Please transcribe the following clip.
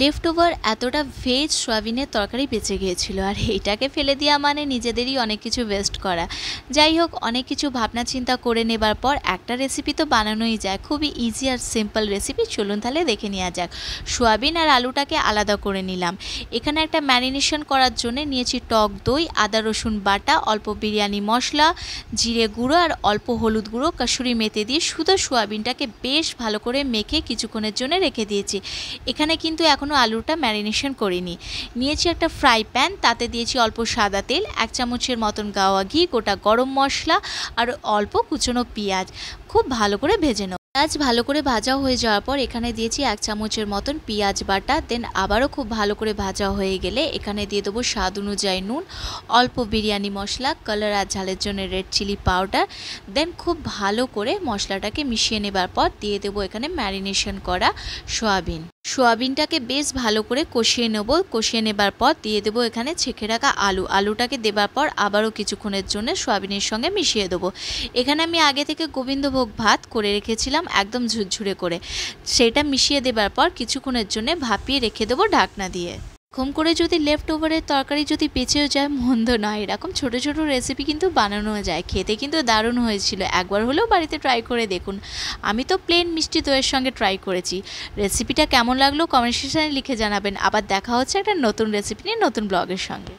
left over এতটা veg সোয়াবিনের তরকারি বেঁচে গিয়েছিল আর এইটাকে ফেলে দেওয়া মানে নিজেদেরই অনেক কিছু ওয়েস্ট করা যাই হোক অনেক কিছু ভাবনা চিন্তা করে নেবার পর একটা রেসিপি তো বানানোই যায় খুবই ইজি আর সিম্পল রেসিপি চলুন তাহলে দেখে নেওয়া যাক সোয়াবিন আর আলুটাকে আলাদা করে নিলাম এখানে একটা ম্যারিনেশন করার জন্য নিয়েছি টক দই আদা রসুন বাটা অল্প বিরিয়ানি মশলা জিরে গুঁড়ো আর অল্প হলুদ গুঁড়ো কাশুরি মেতে দিয়ে শুধু সোয়াবিনটাকে বেশ ভালো করে মেখে কিছুক্ষণের জন্য রেখে দিয়েছি এখানে কিন্তু এখন এখনও আলুটা ম্যারিনেশন করিনি নিয়েছি একটা ফ্রাই প্যান তাতে দিয়েছি অল্প সাদা তেল এক চামচের মতন গাওয়া ঘি গোটা গরম মশলা আর অল্প কুচনো পেঁয়াজ খুব ভালো করে ভেজে নেব পেঁয়াজ ভালো করে ভাজা হয়ে যাওয়ার পর এখানে দিয়েছি এক চামচের মতন পেঁয়াজ বাটা দেন আবারও খুব ভালো করে ভাজা হয়ে গেলে এখানে দিয়ে দেবো স্বাদ অনুযায়ী নুন অল্প বিরিয়ানি মশলা কালার আর ঝালের জন্য রেড চিলি পাউডার দেন খুব ভালো করে মশলাটাকে মিশিয়ে নেবার পর দিয়ে দেবো এখানে ম্যারিনেশন করা সয়াবিন সোয়াবিনটাকে বেশ ভালো করে কষিয়ে নেব কষিয়ে নেবার পর দিয়ে দেবো এখানে ছেঁকে রাখা আলু আলুটাকে দেবার পর আবারও কিছুক্ষণের জন্য সোয়াবিনের সঙ্গে মিশিয়ে দেবো এখানে আমি আগে থেকে গোবিন্দভোগ ভাত করে রেখেছিলাম একদম ঝুরঝুরে করে সেটা মিশিয়ে দেবার পর কিছুক্ষণের জন্য ভাপিয়ে রেখে দেবো ঢাকনা দিয়ে এরকম করে যদি লেফট ওভারের তরকারি যদি বেঁচেও যায় মন্দ নয় এরকম ছোট ছোট রেসিপি কিন্তু বানানো যায় খেতে কিন্তু দারুণ হয়েছিল একবার হলেও বাড়িতে ট্রাই করে দেখুন আমি তো প্লেন মিষ্টি দইয়ের সঙ্গে ট্রাই করেছি রেসিপিটা কেমন লাগলো কমেন্ট সেকশানে লিখে জানাবেন আবার দেখা হচ্ছে একটা নতুন রেসিপি নিয়ে নতুন ব্লগের সঙ্গে